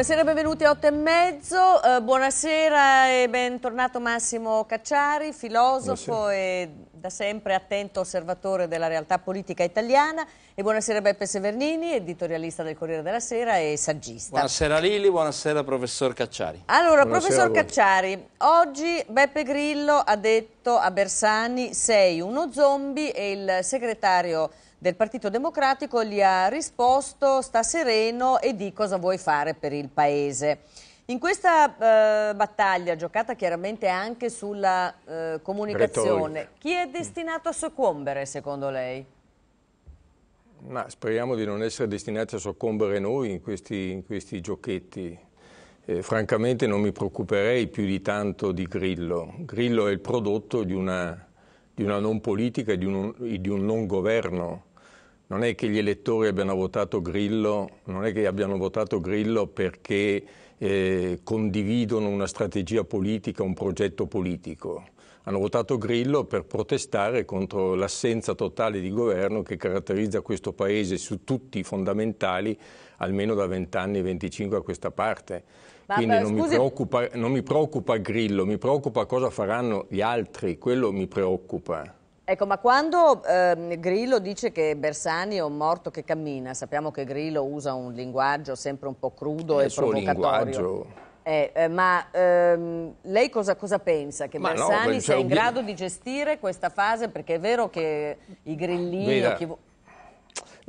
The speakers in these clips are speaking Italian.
Buonasera, benvenuti a 8 e mezzo. Eh, buonasera e bentornato Massimo Cacciari, filosofo buonasera. e da sempre attento osservatore della realtà politica italiana. E buonasera Beppe Severnini, editorialista del Corriere della Sera e saggista. Buonasera Lili, buonasera professor Cacciari. Allora, buonasera professor Cacciari, oggi Beppe Grillo ha detto a Bersani sei uno zombie e il segretario del Partito Democratico gli ha risposto sta sereno e di cosa vuoi fare per il Paese. In questa eh, battaglia, giocata chiaramente anche sulla eh, comunicazione, Retorica. chi è destinato a soccombere secondo lei? Ma speriamo di non essere destinati a soccombere noi in questi, in questi giochetti. Eh, francamente non mi preoccuperei più di tanto di Grillo. Grillo è il prodotto di una, di una non politica e di, di un non governo non è che gli elettori abbiano votato Grillo, non è che abbiano votato Grillo perché eh, condividono una strategia politica, un progetto politico. Hanno votato Grillo per protestare contro l'assenza totale di governo che caratterizza questo Paese su tutti i fondamentali, almeno da 20 anni, 25 a questa parte. Ma, Quindi beh, non, mi non mi preoccupa Grillo, mi preoccupa cosa faranno gli altri, quello mi preoccupa. Ecco, ma quando eh, Grillo dice che Bersani è un morto che cammina, sappiamo che Grillo usa un linguaggio sempre un po' crudo è e provocatorio. Linguaggio. Eh, eh, ma ehm, lei cosa, cosa, pensa? Che ma Bersani no, sia cioè, in grado di gestire questa fase? Perché è vero che i grillini... Veda, chi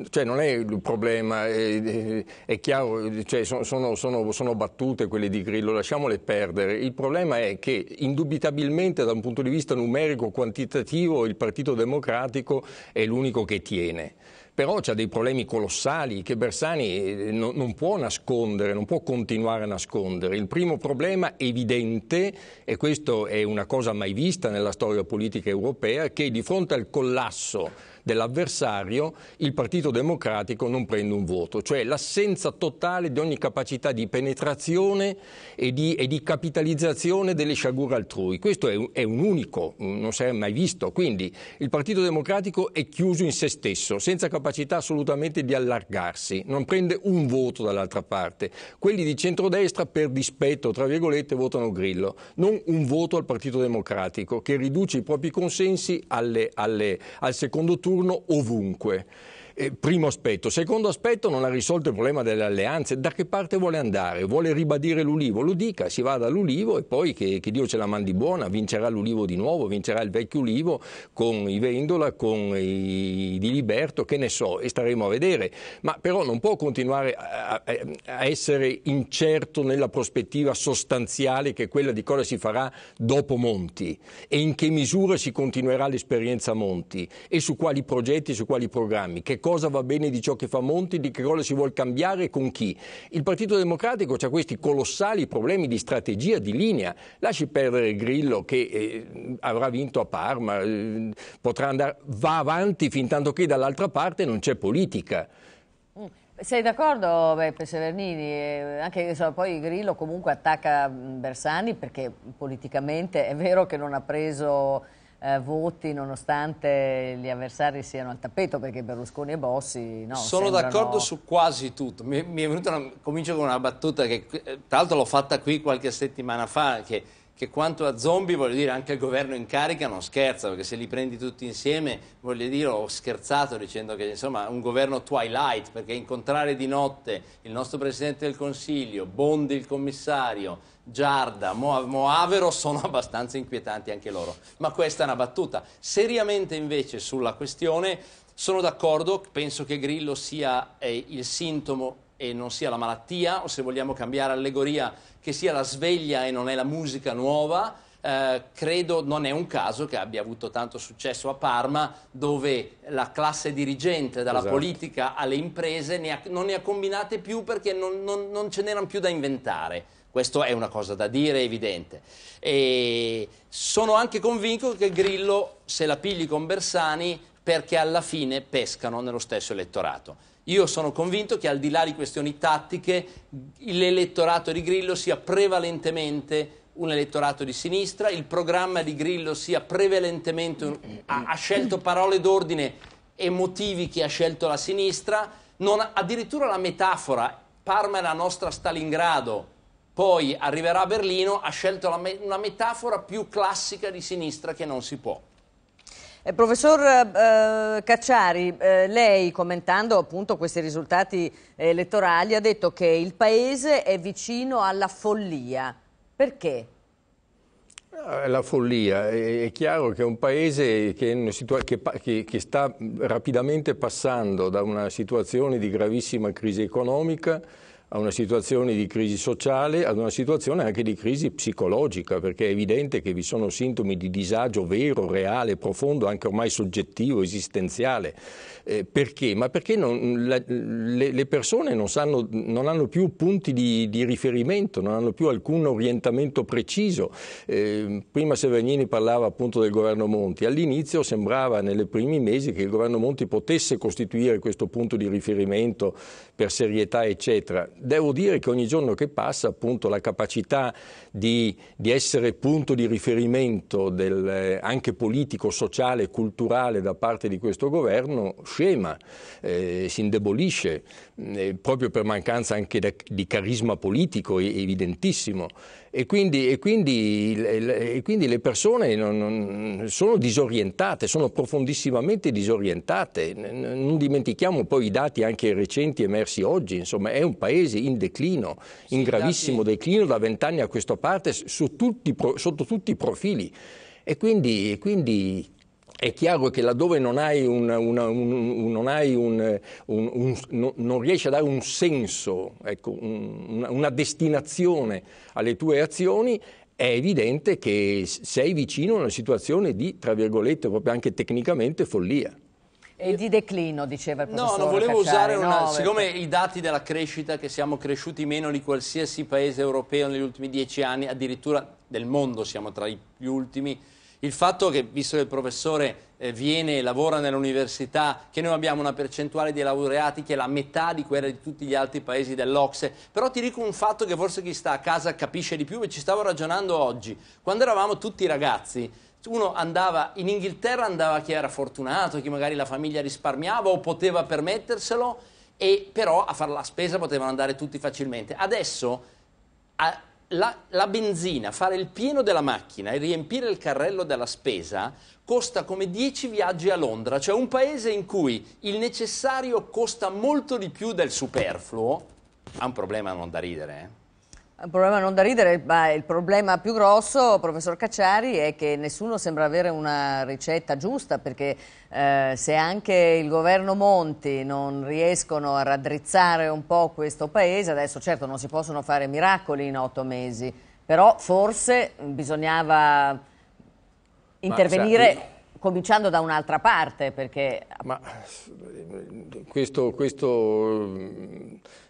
cioè non è il problema, è, è chiaro, cioè sono, sono, sono, battute quelle di Grillo, lasciamole perdere. Il problema è che indubitabilmente da un punto di vista numerico, quantitativo, il Partito Democratico è l'unico che tiene. Però c'ha dei problemi colossali che Bersani eh, non, non può nascondere, non può continuare a nascondere. Il primo problema evidente, e questo è una cosa mai vista nella storia politica europea, è che di fronte al collasso dell'avversario, il Partito Democratico non prende un voto, cioè l'assenza totale di ogni capacità di penetrazione e di, e di capitalizzazione delle sciagure altrui. Questo è un, è un unico, non si è mai visto. Quindi il Partito Democratico è chiuso in se stesso, senza capacità assolutamente di allargarsi, non prende un voto dall'altra parte. Quelli di centrodestra, per dispetto, tra virgolette, votano Grillo, non un voto al Partito Democratico, che riduce i propri consensi alle, alle, al secondo turno turno ovunque. Eh, primo aspetto. Secondo aspetto, non ha risolto il problema delle alleanze. Da che parte vuole andare? Vuole ribadire l'Ulivo? Lo dica, si va dall'ulivo e poi che, che Dio ce la mandi buona, vincerà l'Ulivo di nuovo, vincerà il vecchio Ulivo con i Vendola, con i Di Liberto, che ne so, e staremo a vedere. Ma però non può continuare a, a essere incerto nella prospettiva sostanziale che è quella di cosa si farà dopo Monti e in che misura si continuerà l'esperienza Monti e su quali progetti, su quali programmi, che cosa va bene di ciò che fa Monti, di che cosa si vuole cambiare e con chi. Il Partito Democratico ha questi colossali problemi di strategia, di linea. Lasci perdere Grillo che eh, avrà vinto a Parma, eh, potrà andare, va avanti fin tanto che dall'altra parte non c'è politica. Mm. Sei d'accordo Beppe Severnini? Eh, anche, insomma, poi Grillo comunque attacca mm, Bersani perché politicamente è vero che non ha preso eh, voti nonostante gli avversari siano al tappeto perché Berlusconi e Bossi no, Sono sembrano... d'accordo su quasi tutto. Mi, mi una, comincio con una battuta che eh, tra l'altro l'ho fatta qui qualche settimana fa che, che quanto a zombie voglio dire anche il governo in carica non scherza perché se li prendi tutti insieme voglio dire ho scherzato dicendo che insomma un governo twilight perché incontrare di notte il nostro Presidente del Consiglio, Bondi il commissario Giarda, Mo- Moavero sono abbastanza inquietanti anche loro. Ma questa è una battuta. Seriamente invece sulla questione sono d'accordo, penso che Grillo sia eh, il sintomo e non sia la malattia, o se vogliamo cambiare allegoria, che sia la sveglia e non è la musica nuova. Eh, credo non è un caso che abbia avuto tanto successo a Parma, dove la classe dirigente, dalla esatto. politica alle imprese, ne ha, non ne ha combinate più perché non, non, non ce n'erano più da inventare. Questo è una cosa da dire, evidente. E sono anche convinto che Grillo se la pigli con Bersani perché alla fine pescano nello stesso elettorato. Io sono convinto che al di là di questioni tattiche l'elettorato di Grillo sia prevalentemente un elettorato di sinistra, il programma di Grillo sia prevalentemente un, ha, ha, scelto parole d'ordine e motivi che ha scelto la sinistra, non, addirittura la metafora Parma è la nostra Stalingrado poi arriverà a Berlino, ha scelto me- una metafora più classica di sinistra che non si può. Eh, professor eh, eh Cacciari, eh, lei commentando appunto questi risultati eh, elettorali ha detto che il paese è vicino alla follia. Perché? Eh, la follia, è chiaro che è un paese che, che, che, sta rapidamente passando da una situazione di gravissima crisi economica a una situazione di crisi sociale, ad una situazione anche di crisi psicologica, perché è evidente che vi sono sintomi di disagio vero, reale, profondo, anche ormai soggettivo, esistenziale. Eh, perché? Ma perché non, le, le, persone non, sanno, non, hanno più punti di, di, riferimento, non hanno più alcun orientamento preciso. Eh, prima Severgnini parlava appunto del governo Monti. All'inizio sembrava, nelle primi mesi, che il governo Monti potesse costituire questo punto di riferimento per serietà, eccetera. Devo dire che ogni giorno che passa, appunto, la capacità di, di essere punto di riferimento del, eh, anche politico, sociale, culturale da parte di questo governo scema, eh, si indebolisce, eh, proprio per mancanza anche de, di carisma politico evidentissimo e quindi, e quindi, e quindi le persone non, non, sono disorientate, sono profondissimamente disorientate. Non dimentichiamo poi i dati anche recenti emersi oggi, insomma è un paese in declino, in sì, gravissimo dati... declino da vent'anni a questa parte su tutti, sotto tutti i profili. E quindi, e quindi è chiaro che laddove non, hai un, una, un, un, non, hai no, non riesci a dare un senso, ecco, una destinazione alle tue azioni, è evidente che sei vicino a una situazione di, tra virgolette, proprio anche tecnicamente follia. E di declino, diceva il professor. No, non volevo Cacciari, usare una. No, siccome perché... i dati della crescita, che siamo cresciuti meno di qualsiasi paese europeo negli ultimi dieci anni, addirittura del mondo siamo tra gli ultimi, il fatto che, visto che il professore eh, viene e lavora nell'università, che noi abbiamo una percentuale di laureati che è la metà di quella di tutti gli altri paesi dell'Ocse. Però ti dico un fatto che forse chi sta a casa capisce di più e ci stavo ragionando oggi. Quando eravamo tutti ragazzi, uno andava in Inghilterra, andava chi era fortunato, chi magari la famiglia risparmiava o poteva permetterselo, e però a fare la spesa potevano andare tutti facilmente. Adesso... A, la, la, benzina, fare il pieno della macchina e riempire il carrello della spesa costa come 10 viaggi a Londra, cioè un paese in cui il necessario costa molto di più del superfluo, ha un problema non da ridere, eh? Un problema non da ridere, ma il problema più grosso, professor Cacciari, è che nessuno sembra avere una ricetta giusta perché eh, se anche il governo Monti non riescono a raddrizzare un po' questo paese, adesso certo non si possono fare miracoli in otto mesi, però forse bisognava intervenire... Cioè, cominciando da un'altra parte perché... Ma questo, questo,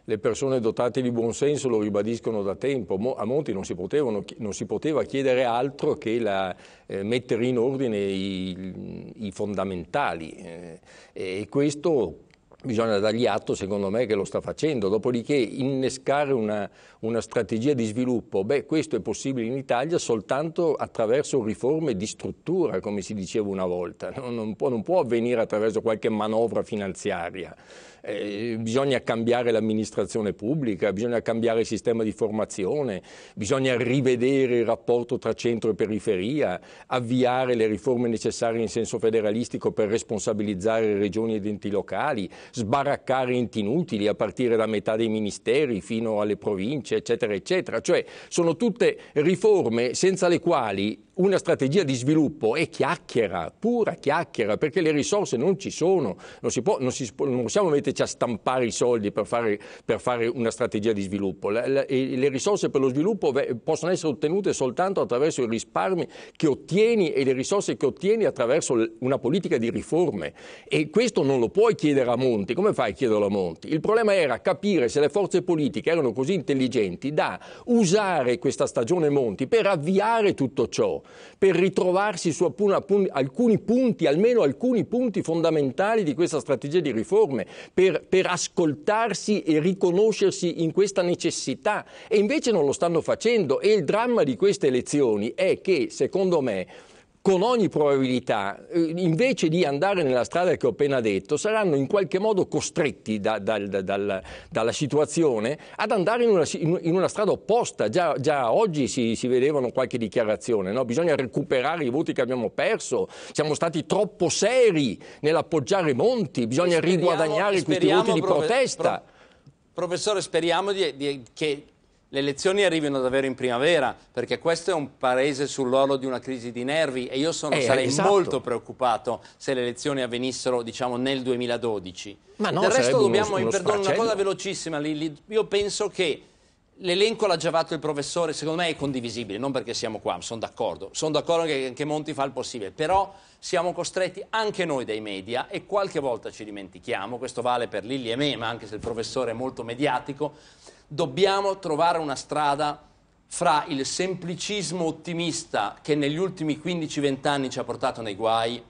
le persone dotate di buonsenso lo ribadiscono da tempo, a Monti non si, potevano, non si poteva chiedere altro che la, eh, mettere in ordine i, i fondamentali eh, e questo Bisogna dargli atto, secondo me, che lo sta facendo. Dopodiché innescare una, una, strategia di sviluppo, beh, questo è possibile in Italia soltanto attraverso riforme di struttura, come si diceva una volta. Non, non, può, non può avvenire attraverso qualche manovra finanziaria eh, bisogna cambiare l'amministrazione pubblica, bisogna cambiare il sistema di formazione, bisogna rivedere il rapporto tra centro e periferia, avviare le riforme necessarie in senso federalistico per responsabilizzare regioni ed enti locali, sbaraccare enti inutili a partire da metà dei ministeri fino alle province, eccetera, eccetera. Cioè sono tutte riforme senza le quali una strategia di sviluppo è chiacchiera, pura chiacchiera, perché le risorse non ci sono, non, si può, non, si, non possiamo metterci a stampare i soldi per fare, per fare una strategia di sviluppo. La, la, le risorse per lo sviluppo possono essere ottenute soltanto attraverso i risparmi che ottieni e le risorse che ottieni attraverso una politica di riforme e questo non lo puoi chiedere a Monti, come fai a chiederlo a Monti? Il problema era capire se le forze politiche erano così intelligenti da usare questa stagione Monti per avviare tutto ciò per ritrovarsi su alcuni punti, almeno alcuni punti fondamentali di questa strategia di riforme, per, per ascoltarsi e riconoscersi in questa necessità. E invece non lo stanno facendo e il dramma di queste elezioni è che, secondo me, con ogni probabilità, eh, invece di andare nella strada che ho appena detto, saranno in qualche modo costretti da, da, da, dalla situazione ad andare in una, in una strada opposta. Già, già oggi si, si, vedevano qualche dichiarazione, no? bisogna recuperare i voti che abbiamo perso, siamo stati troppo seri nell'appoggiare Monti, bisogna speriamo, riguadagnare questi voti di protesta. Pro, professore, speriamo di, di, che le elezioni arrivino davvero in primavera, perché questo è un paese sull'orlo di una crisi di nervi e io sono, eh, sarei esatto. molto preoccupato se le elezioni avvenissero diciamo, nel 2012. Ma no, Del resto dobbiamo, uno, uno una cosa velocissima, Lilli, io penso che L'elenco l'ha già fatto il professore, secondo me è condivisibile, non perché siamo qua, sono d'accordo. Sono d'accordo che anche Monti fa il possibile, però siamo costretti anche noi dai media e qualche volta ci dimentichiamo, questo vale per Lilli e me, ma anche se il professore è molto mediatico, dobbiamo trovare una strada fra il semplicismo ottimista che negli ultimi 15-20 anni ci ha portato nei guai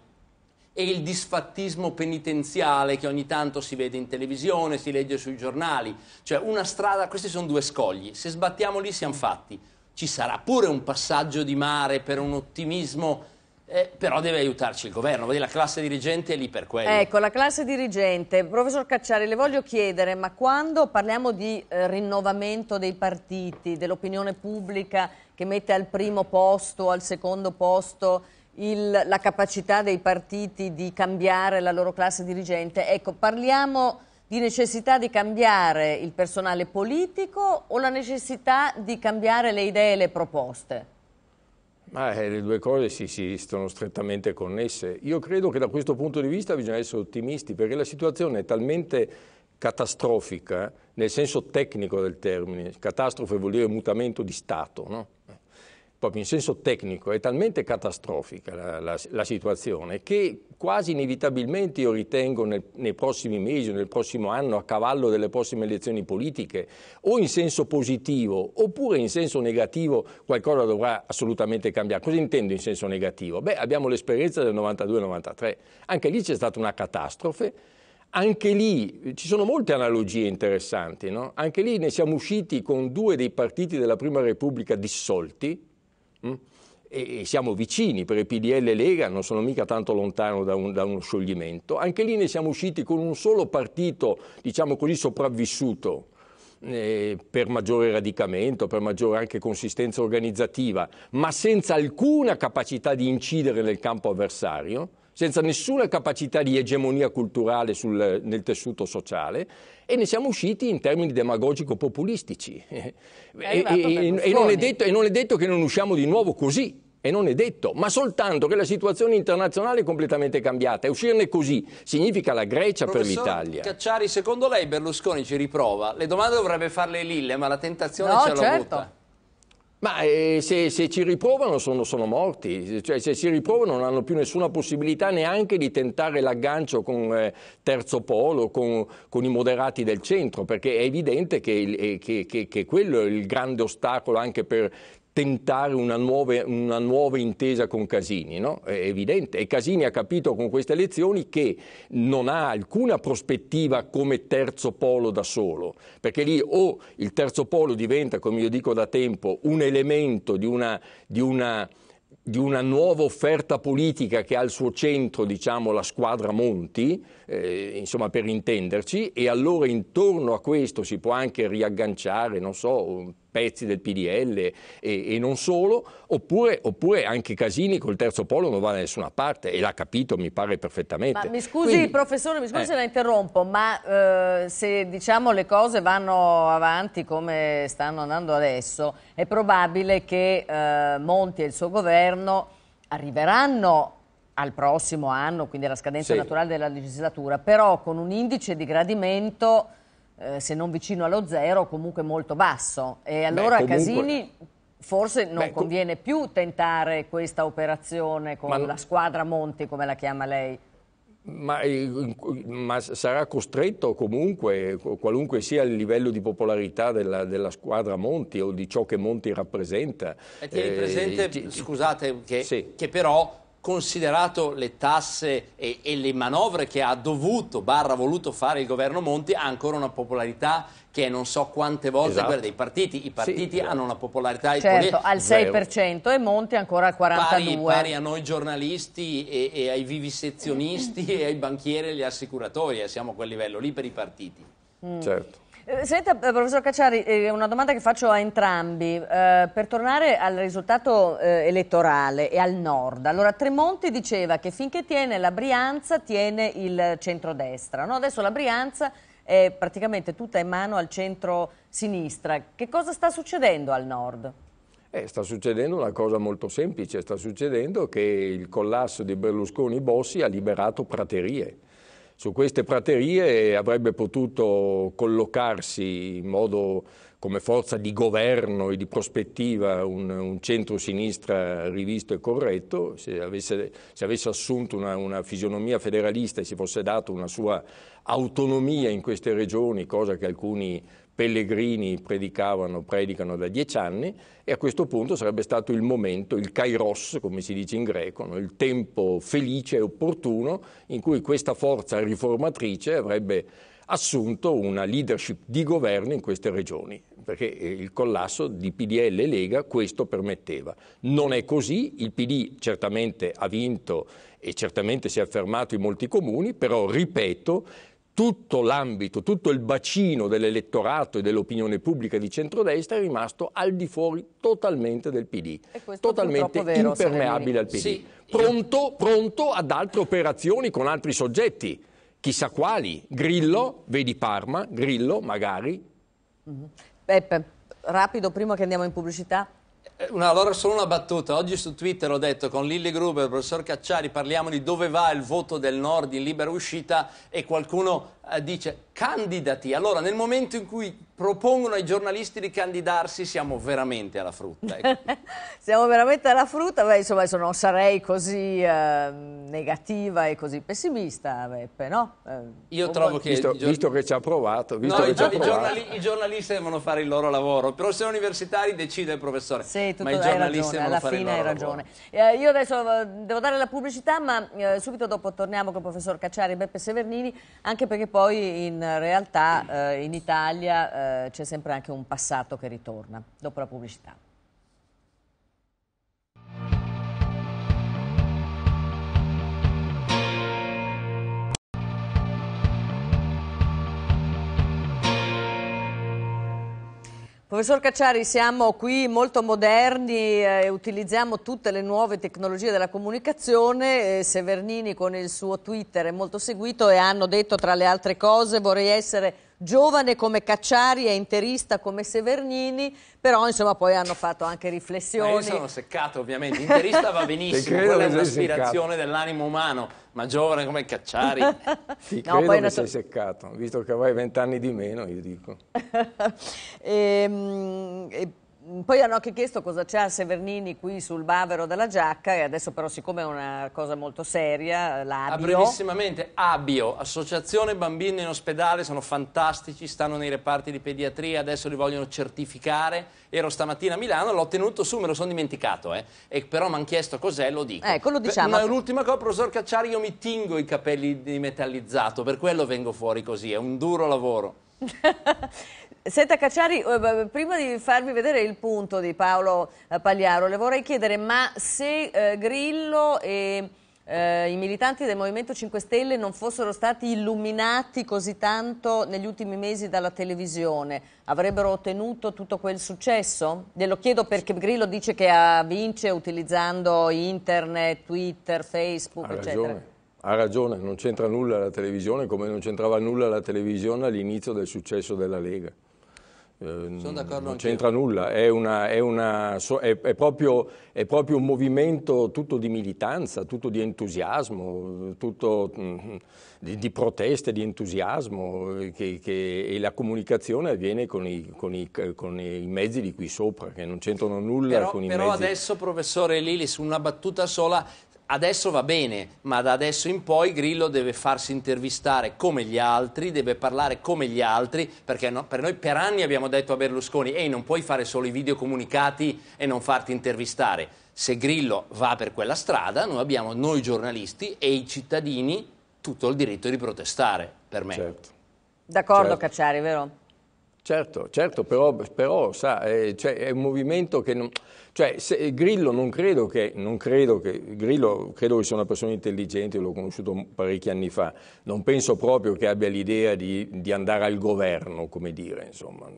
e il disfattismo penitenziale che ogni tanto si vede in televisione, si legge sui giornali, cioè una strada, questi sono due scogli, se sbattiamo lì siamo fatti, ci sarà pure un passaggio di mare per un ottimismo eh, però deve aiutarci il governo, la classe dirigente è lì per quello. Ecco, la classe dirigente. Professor Cacciari, le voglio chiedere, ma quando parliamo di eh, rinnovamento dei partiti, dell'opinione pubblica che mette al primo posto, al secondo posto il, la capacità dei partiti di cambiare la loro classe dirigente, ecco, parliamo di necessità di cambiare il personale politico o la necessità di cambiare le idee e le proposte? Ma eh, le due cose si, si sono strettamente connesse. Io credo che da questo punto di vista bisogna essere ottimisti perché la situazione è talmente catastrofica, nel senso tecnico del termine, catastrofe vuol dire mutamento di stato, no? proprio in senso tecnico, è talmente catastrofica la, la, la situazione che quasi inevitabilmente io ritengo nel, nei prossimi mesi nel prossimo anno a cavallo delle prossime elezioni politiche o in senso positivo oppure in senso negativo qualcosa dovrà assolutamente cambiare. Cosa intendo in senso negativo? Beh abbiamo l'esperienza del 92-93, anche lì c'è stata una catastrofe anche lì ci sono molte analogie interessanti, no? anche lì ne siamo usciti con due dei partiti della Prima Repubblica dissolti, mh? Mm? e siamo vicini, per PDL e Lega non sono mica tanto lontano da, un, da, uno scioglimento. Anche lì ne siamo usciti con un solo partito, diciamo così, sopravvissuto eh, per maggiore radicamento, per maggiore anche consistenza organizzativa, ma senza alcuna capacità di incidere nel campo avversario senza nessuna capacità di egemonia culturale sul, nel tessuto sociale e ne siamo usciti in termini demagogico-populistici. E, e, e, non detto, e non è detto che non usciamo di nuovo così. E non è detto, ma soltanto che la situazione internazionale è completamente cambiata e uscirne così significa la Grecia Professor per l'Italia. Cacciari, secondo lei Berlusconi ci riprova? Le domande dovrebbe farle Lille, ma la tentazione no, ce l'ha certo. avuta. Ma eh, se, se, ci riprovano sono, sono morti, cioè, se ci riprovano non hanno più nessuna possibilità neanche di tentare l'aggancio con eh, Terzo Polo, con, con, i moderati del centro, perché è evidente che, eh, che, che, che quello è il grande ostacolo anche per tentare una nuova, una nuova, intesa con Casini, no? È evidente. E Casini ha capito con queste elezioni che non ha alcuna prospettiva come terzo polo da solo, perché lì o il terzo polo diventa, come io dico da tempo, un elemento di una, di una di una nuova offerta politica che ha al suo centro diciamo, la squadra Monti, eh, insomma, per intenderci, e allora intorno a questo si può anche riagganciare, non so, pezzi del PDL e, e non solo, oppure, oppure, anche Casini col terzo polo non va da nessuna parte e l'ha capito, mi pare perfettamente. Ma mi scusi Quindi, professore, mi scusi eh. se la interrompo, ma eh, se diciamo le cose vanno avanti come stanno andando adesso, è probabile che eh, Monti e il suo governo arriveranno al prossimo anno, quindi alla scadenza sì. naturale della legislatura, però con un indice di gradimento eh, se non vicino allo zero, comunque molto basso. E allora Beh, comunque... Casini forse non Beh, conviene più tentare questa operazione con la squadra Monti, come la chiama lei? Ma, eh, ma, sarà costretto comunque, qualunque sia il livello di popolarità della, della squadra Monti o di ciò che Monti rappresenta. E eh, tieni presente, eh, scusate, che, sì. che però considerato le tasse e, e, le manovre che ha dovuto, barra voluto fare il governo Monti, ha ancora una popolarità che non so quante volte esatto. quella dei partiti. I partiti sì, eh. hanno una popolarità certo, al 6% zero. e Monti ancora al 42%. Pari, pari a noi giornalisti e, e ai vivisezionisti e ai banchieri e agli assicuratori. Eh, siamo a quel livello lì per i partiti. Mm. Certo. Eh, Senta, eh, professor Cacciari, eh, una domanda che faccio a entrambi. per tornare al risultato elettorale e al nord, allora Tremonti diceva che finché tiene la Brianza tiene il centrodestra, no? adesso la Brianza è praticamente tutta in mano al centro-sinistra. Che cosa sta succedendo al nord? Eh, sta succedendo una cosa molto semplice, sta succedendo che il collasso di Berlusconi-Bossi ha liberato praterie su queste praterie avrebbe potuto collocarsi in modo come forza di governo e di prospettiva un, un centro-sinistra rivisto e corretto, se avesse, se avesse assunto una, una, fisionomia federalista e si fosse dato una sua autonomia in queste regioni, cosa che alcuni pellegrini predicavano, predicano da dieci anni e a questo punto sarebbe stato il momento, il kairos, come si dice in greco, no? il tempo felice e opportuno in cui questa forza riformatrice avrebbe assunto una leadership di governo in queste regioni, perché eh, il collasso di PDL e Lega questo permetteva. Non è così, il PD certamente ha vinto e certamente si è affermato in molti comuni, però ripeto, tutto l'ambito, tutto il bacino dell'elettorato e dell'opinione pubblica di centrodestra è rimasto al di fuori totalmente del PD, totalmente vero, impermeabile al PD, sì. pronto, pronto ad altre operazioni con altri soggetti, chissà quali, Grillo, vedi Parma, Grillo magari. Mm-hmm. Peppe, rapido prima che andiamo in pubblicità. Eh, no, allora solo una battuta. Oggi su Twitter ho detto con Lilli Gruber, professor Cacciari, parliamo di dove va il voto del Nord in libera uscita e qualcuno eh, dice candidati. Allora, nel momento in cui propongono ai giornalisti di candidarsi, siamo veramente alla frutta. Ecco. siamo veramente alla frutta, beh, insomma, adesso non sarei così eh, negativa e così pessimista, Beppe, no? Eh, Io trovo che... Visto, giorn... visto, che ci ha provato, visto no, che i, ci ha provato. Giornali, I giornalisti devono fare il loro lavoro, però se universitari decide il professore, sì, tutto, ma i giornalisti ragione, devono fare il loro lavoro. Alla fine hai ragione. Eh, io adesso eh, devo dare la pubblicità, ma eh, subito dopo torniamo con il professor Cacciari e Beppe Severnini, anche perché poi in realtà eh, in Italia eh, c'è sempre anche un passato che ritorna, dopo la pubblicità. Professor Cacciari, siamo qui molto moderni eh, e eh, utilizziamo tutte le nuove tecnologie della comunicazione. Eh, Severnini con il suo Twitter è molto seguito e hanno detto tra le altre cose vorrei essere giovane come Cacciari e interista come Severnini, però insomma poi hanno fatto anche riflessioni. Ma io sono seccato ovviamente, interista va benissimo, quella è un'aspirazione dell'animo umano, ma giovane come Cacciari. Ti no, credo poi che sei seccato, visto che avrai vent'anni di meno, io dico. Ehm, e, e poi hanno anche chiesto cosa c'è a Severnini qui sul bavero della giacca e adesso però siccome è una cosa molto seria, l'abio... Ah, brevissimamente, Abio, associazione bambini in ospedale, sono fantastici, stanno nei reparti di pediatria, adesso li vogliono certificare. Ero stamattina a Milano, l'ho tenuto su, me lo sono dimenticato, eh. E però mi hanno chiesto cos'è, lo dico. Ecco, lo diciamo. Per, l'ultima cosa, professor Cacciari, io mi tingo i capelli di metallizzato, per quello vengo fuori così, è un duro lavoro. Senta Cacciari, eh, prima di farvi vedere il punto di Paolo eh, Pagliaro, le vorrei chiedere, ma se eh, Grillo e i militanti del Movimento 5 Stelle non fossero stati illuminati così tanto negli ultimi mesi dalla televisione, avrebbero ottenuto tutto quel successo? Glielo chiedo perché Grillo dice che ah, vince utilizzando internet, Twitter, Facebook, ha eccetera. Ragione. Ha ragione, non c'entra nulla la televisione come non c'entrava nulla la televisione all'inizio del successo della Lega. Ehm, non c'entra nulla, è, una, è, una, è, è, proprio, è, proprio, un movimento tutto di militanza, tutto di entusiasmo, tutto di, di proteste, di entusiasmo eh, che, che, e la comunicazione avviene con i, con, i, con i, mezzi di qui sopra che non c'entrano nulla però, con i però mezzi. Però adesso professore Lili su una battuta sola adesso va bene, ma da adesso in poi Grillo deve farsi intervistare come gli altri, deve parlare come gli altri, perché no, per noi per anni abbiamo detto a Berlusconi, ehi non puoi fare solo i video comunicati e non farti intervistare. Se Grillo va per quella strada, noi abbiamo noi giornalisti e i cittadini tutto il diritto di protestare, per me. Certo. D'accordo certo. Cacciari, vero? Certo, certo, però, però sa, eh, cioè, è un movimento che non, cioè, se, eh, Grillo non credo che, non credo che, Grillo credo che sia una persona intelligente, l'ho conosciuto parecchi anni fa, non penso proprio che abbia l'idea di, di andare al governo, come dire, insomma.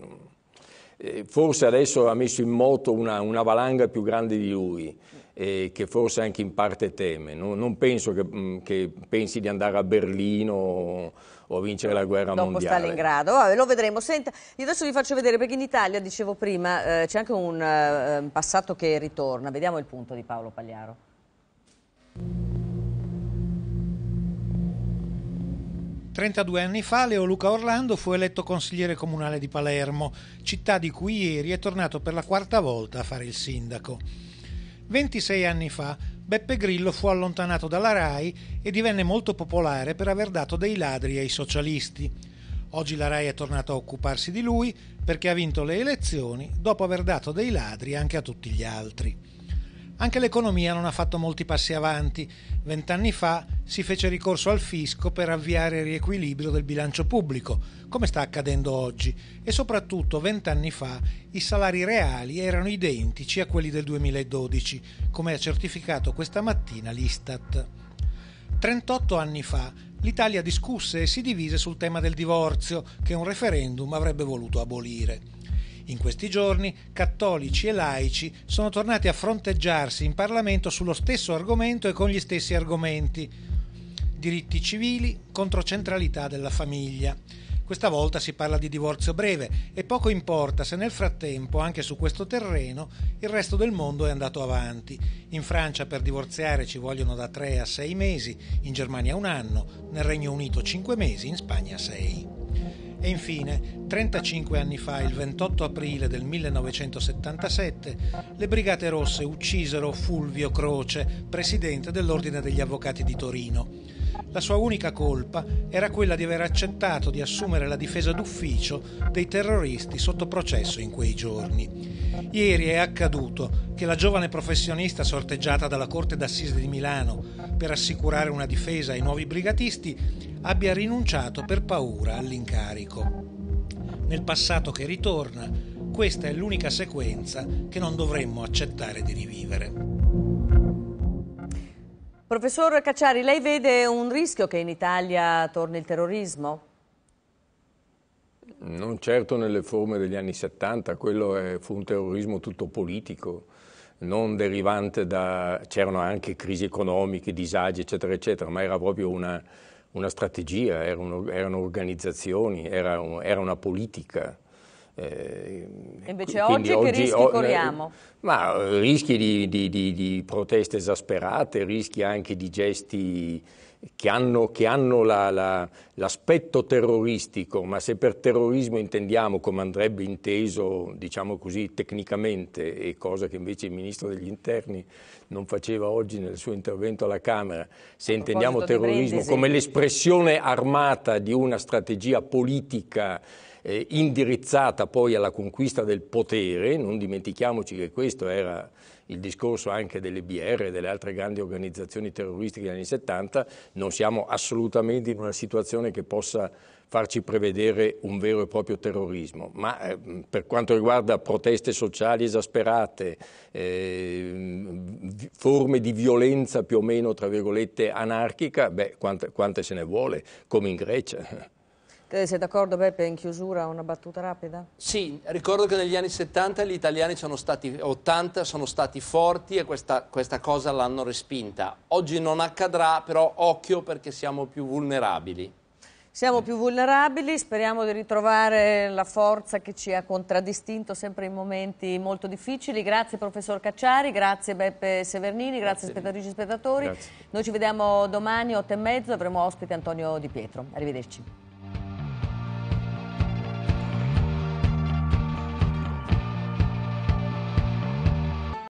Eh, forse adesso ha messo in moto una, una valanga più grande di lui, eh, che forse anche in parte teme. Non, non penso che, mm, che, pensi di andare a Berlino o, o vincere la guerra Dopo mondiale. Dopo Stalingrado, Vabbè, lo vedremo. Senta, adesso vi faccio vedere perché in Italia, dicevo prima, eh, c'è anche un, eh, passato che ritorna. Vediamo il punto di Paolo Pagliaro. Trentadue anni fa Leo Luca Orlando fu eletto consigliere comunale di Palermo, città di cui ieri è tornato per la quarta volta a fare il sindaco. 26 anni fa Beppe Grillo fu allontanato dalla RAI e divenne molto popolare per aver dato dei ladri ai socialisti. Oggi la RAI è tornata a occuparsi di lui perché ha vinto le elezioni dopo aver dato dei ladri anche a tutti gli altri. Anche l'economia non ha fatto molti passi avanti. Vent'anni fa si fece ricorso al fisco per avviare il riequilibrio del bilancio pubblico, come sta accadendo oggi, e soprattutto vent'anni fa i salari reali erano identici a quelli del 2012, come ha certificato questa mattina l'Istat. 38 anni fa l'Italia discusse e si divise sul tema del divorzio, che un referendum avrebbe voluto abolire. In questi giorni cattolici e laici sono tornati a fronteggiarsi in Parlamento sullo stesso argomento e con gli stessi argomenti. Diritti civili contro centralità della famiglia. Questa volta si parla di divorzio breve e poco importa se nel frattempo, anche su questo terreno, il resto del mondo è andato avanti. In Francia per divorziare ci vogliono da 3 a 6 mesi, in Germania un anno, nel Regno Unito 5 mesi, in Spagna 6. E infine, 35 anni fa, il 28 aprile del 1977, le Brigate Rosse uccisero Fulvio Croce, presidente dell'Ordine degli Avvocati di Torino. La sua unica colpa era quella di aver accettato di assumere la difesa d'ufficio dei terroristi sotto processo in quei giorni. Ieri è accaduto che la giovane professionista sorteggiata dalla Corte d'Assise di Milano per assicurare una difesa ai nuovi brigatisti abbia rinunciato per paura all'incarico. Nel passato che ritorna, questa è l'unica sequenza che non dovremmo accettare di rivivere. Professor Cacciari, lei vede un rischio che in Italia torni il terrorismo? Non certo nelle forme degli anni 70, quello è, fu un terrorismo tutto politico, non derivante da... c'erano anche crisi economiche, disagi, eccetera, eccetera, ma era proprio una, una strategia, erano, erano organizzazioni, era, era, una politica. Eh, anni. Invece Quindi oggi, oggi che rischi o, corriamo? Ma eh, rischi di, di, di, di, proteste esasperate, rischi anche di gesti che hanno, che hanno la, la, l'aspetto terroristico, ma se per terrorismo intendiamo come andrebbe inteso, diciamo così, tecnicamente, e cosa che invece il Ministro degli Interni non faceva oggi nel suo intervento alla Camera, se intendiamo terrorismo come l'espressione armata di una strategia politica eh, indirizzata poi alla conquista del potere, non dimentichiamoci che questo era il discorso anche delle BR e delle altre grandi organizzazioni terroristiche degli anni 70, non siamo assolutamente in una situazione che possa farci prevedere un vero e proprio terrorismo, ma eh, per quanto riguarda proteste sociali esasperate, eh, forme di violenza più o meno, tra virgolette, anarchica, beh, quante, quante se ne vuole, come in Grecia sei d'accordo Beppe, in chiusura una battuta rapida? Sì, ricordo che negli anni 70 gli italiani sono stati, 80 sono stati forti e questa, questa cosa l'hanno respinta. Oggi non accadrà, però occhio perché siamo più vulnerabili. Siamo più vulnerabili, speriamo di ritrovare la forza che ci ha contraddistinto sempre in momenti molto difficili. Grazie professor Cacciari, grazie Beppe Severnini, grazie, grazie. spettatrici e spettatori. Grazie. Noi ci vediamo domani 8 e mezzo, avremo ospite Antonio Di Pietro. Arrivederci.